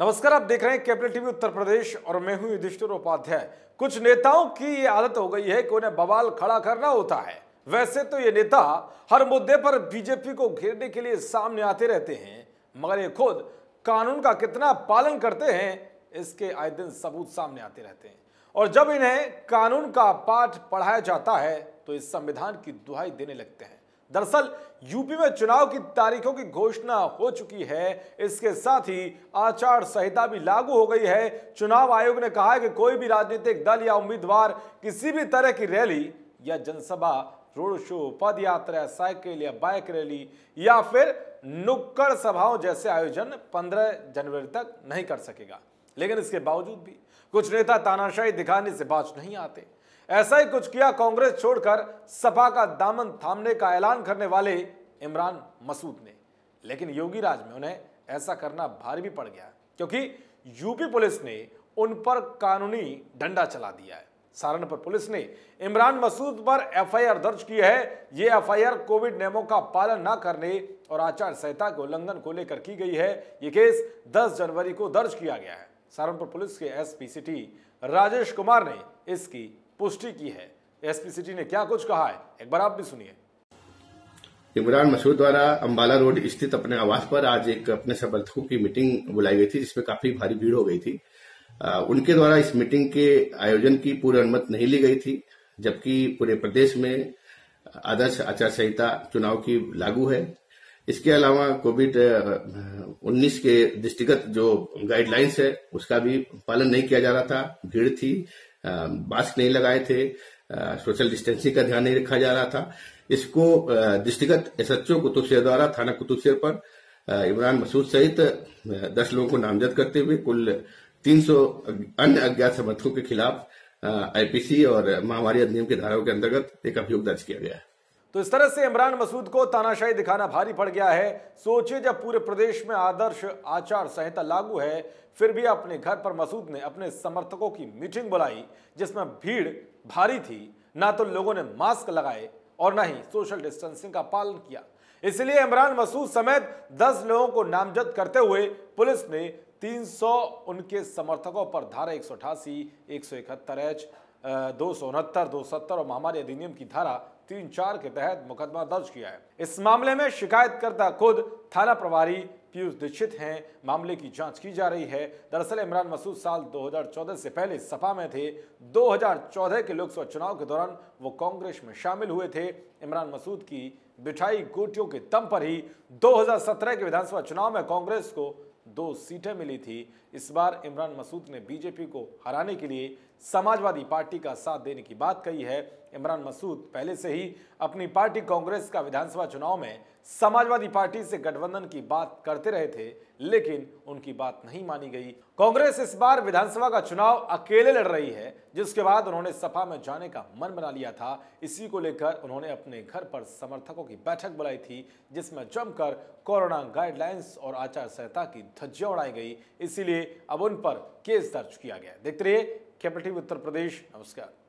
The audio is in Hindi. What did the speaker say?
नमस्कार आप देख रहे हैं कैपिटल टीवी उत्तर प्रदेश और मैं हूं युधिष्ठिर उपाध्याय कुछ नेताओं की ये आदत हो गई है कि उन्हें बवाल खड़ा करना होता है वैसे तो ये नेता हर मुद्दे पर बीजेपी को घेरने के लिए सामने आते रहते हैं मगर ये खुद कानून का कितना पालन करते हैं इसके आए दिन सबूत सामने आते रहते हैं और जब इन्हें कानून का पाठ पढ़ाया जाता है तो इस संविधान की दुहाई देने लगते हैं दरअसल यूपी में चुनाव की तारीखों की घोषणा हो चुकी है इसके साथ ही आचार संहिता भी लागू हो गई है चुनाव आयोग ने कहा है कि कोई भी राजनीतिक दल या उम्मीदवार किसी भी तरह की रैली या जनसभा रोड शो पद यात्रा साइकिल या बाइक रैली या फिर नुक्कड़ सभाओं जैसे आयोजन 15 जनवरी तक नहीं कर सकेगा लेकिन इसके बावजूद भी कुछ नेता तानाशाही दिखाने से बाज नहीं आते ऐसा ही कुछ किया कांग्रेस छोड़कर सपा का दामन थामने का ऐलान करने वाले इमरान मसूद ने लेकिन योगी राज में उन्हें ऐसा करना भारी भी पड़ गया क्योंकि यूपी पुलिस ने उन पर कानूनी डंडा चला दिया है सहारनपुर पुलिस ने इमरान मसूद पर एफआईआर दर्ज की है यह एफआईआर कोविड नियमों का पालन न करने और आचार संहिता के उल्लंघन को लेकर की गई है यह केस 10 जनवरी को दर्ज किया गया है सारणपुर पुलिस के एसपी सिटी राजेश कुमार ने इसकी पुष्टि की है एसपी सिटी ने क्या कुछ कहा है एक बार आप भी सुनिए इमरान मसूद द्वारा अम्बाला रोड स्थित अपने आवास पर आज एक अपने समर्थकों की मीटिंग बुलाई गई थी जिसमें काफी भारी भीड़ हो गई थी आ, उनके द्वारा इस मीटिंग के आयोजन की पूरी अनुमति नहीं ली गई थी जबकि पूरे प्रदेश में आदर्श आचार संहिता चुनाव की लागू है इसके अलावा कोविड 19 के दृष्टिगत जो गाइडलाइंस है उसका भी पालन नहीं किया जा रहा था भीड़ थी मास्क नहीं लगाए थे सोशल डिस्टेंसिंग का ध्यान नहीं रखा जा रहा था इसको दृष्टिगत एसएचओ कुतुबशेर द्वारा थाना कुतुबशेर पर इमरान मसूद सहित दस लोगों को नामजद करते हुए कुल 300 अन्य अज्ञात समर्थकों के खिलाफ आईपीसी और महामारी अधिनियम के धाराओं के अंतर्गत एक अभियोग दर्ज किया गया है तो इस तरह से इमरान मसूद को तानाशाही दिखाना भारी पड़ गया है सोचिए जब पूरे प्रदेश में आदर्श आचार संहिता लागू है फिर भी अपने घर पर मसूद ने अपने समर्थकों की मीटिंग बुलाई जिसमें भीड़ भारी थी ना तो लोगों ने मास्क लगाए और ना ही सोशल डिस्टेंसिंग का पालन किया इसलिए इमरान मसूद समेत दस लोगों को नामजद करते हुए पुलिस ने तीन उनके समर्थकों पर धारा एक सौ अठासी एक सौ इकहत्तर एच दो सौ उनहत्तर दो सत्तर और महामारी अधिनियम की धारा तीन चार के तहत मुकदमा दर्ज किया है इस मामले में शिकायतकर्ता खुद थाना प्रभारी पीयूष दीक्षित हैं मामले की जांच की जा रही है दरअसल इमरान मसूद साल 2014 से पहले सपा में थे 2014 के लोकसभा चुनाव के दौरान वो कांग्रेस में शामिल हुए थे इमरान मसूद की बिठाई गोटियों के दम पर ही 2017 के विधानसभा चुनाव में कांग्रेस को दो सीटें मिली थी इस बार इमरान मसूद ने बीजेपी को हराने के लिए समाजवादी पार्टी का साथ देने की बात कही है इमरान मसूद पहले से ही अपनी पार्टी कांग्रेस का विधानसभा चुनाव में समाजवादी पार्टी से गठबंधन की बात करते रहे थे लेकिन उनकी बात नहीं मानी गई कांग्रेस इस बार विधानसभा का चुनाव अकेले लड़ रही है जिसके बाद उन्होंने सपा में जाने का मन बना लिया था इसी को लेकर उन्होंने अपने घर पर समर्थकों की बैठक बुलाई थी जिसमें जमकर कोरोना गाइडलाइंस और आचार संहिता की धज्जियां उड़ाई गई इसीलिए अब उन पर केस दर्ज किया गया देखते रहिए कैपिटल उत्तर प्रदेश नमस्कार